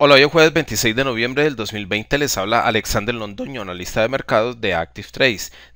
Hola, hoy jueves 26 de noviembre del 2020 les habla Alexander Londoño, analista de mercados de Active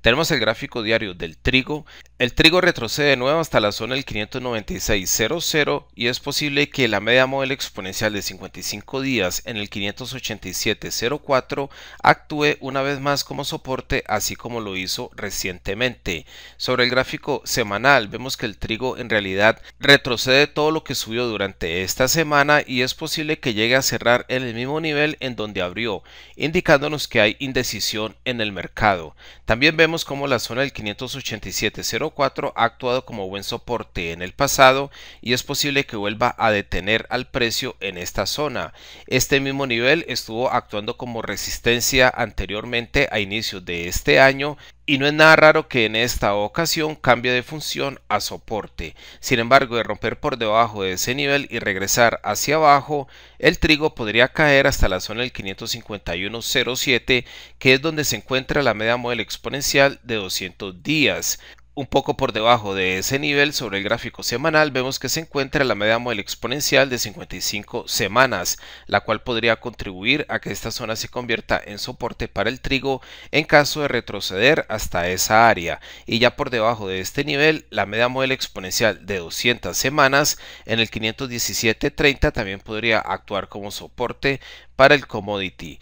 Tenemos el gráfico diario del trigo, el trigo retrocede de nuevo hasta la zona del 596.00 y es posible que la media móvil exponencial de 55 días en el 587.04 actúe una vez más como soporte así como lo hizo recientemente. Sobre el gráfico semanal vemos que el trigo en realidad retrocede todo lo que subió durante esta semana y es posible que llegue a cerrar en el mismo nivel en donde abrió, indicándonos que hay indecisión en el mercado. También vemos como la zona del 587.04 4 ha actuado como buen soporte en el pasado y es posible que vuelva a detener al precio en esta zona. Este mismo nivel estuvo actuando como resistencia anteriormente a inicios de este año y no es nada raro que en esta ocasión cambie de función a soporte. Sin embargo, de romper por debajo de ese nivel y regresar hacia abajo, el trigo podría caer hasta la zona del 551.07, que es donde se encuentra la media móvil exponencial de 200 días un poco por debajo de ese nivel sobre el gráfico semanal vemos que se encuentra la media móvil exponencial de 55 semanas, la cual podría contribuir a que esta zona se convierta en soporte para el trigo en caso de retroceder hasta esa área y ya por debajo de este nivel la media móvil exponencial de 200 semanas en el 517.30 también podría actuar como soporte para el commodity.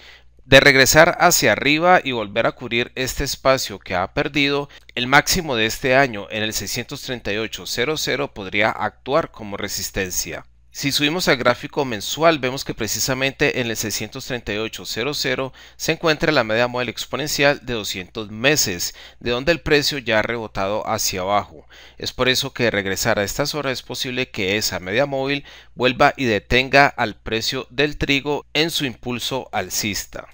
De regresar hacia arriba y volver a cubrir este espacio que ha perdido, el máximo de este año en el 638.00 podría actuar como resistencia. Si subimos al gráfico mensual, vemos que precisamente en el 638.00 se encuentra la media móvil exponencial de 200 meses, de donde el precio ya ha rebotado hacia abajo. Es por eso que regresar a estas horas es posible que esa media móvil vuelva y detenga al precio del trigo en su impulso alcista.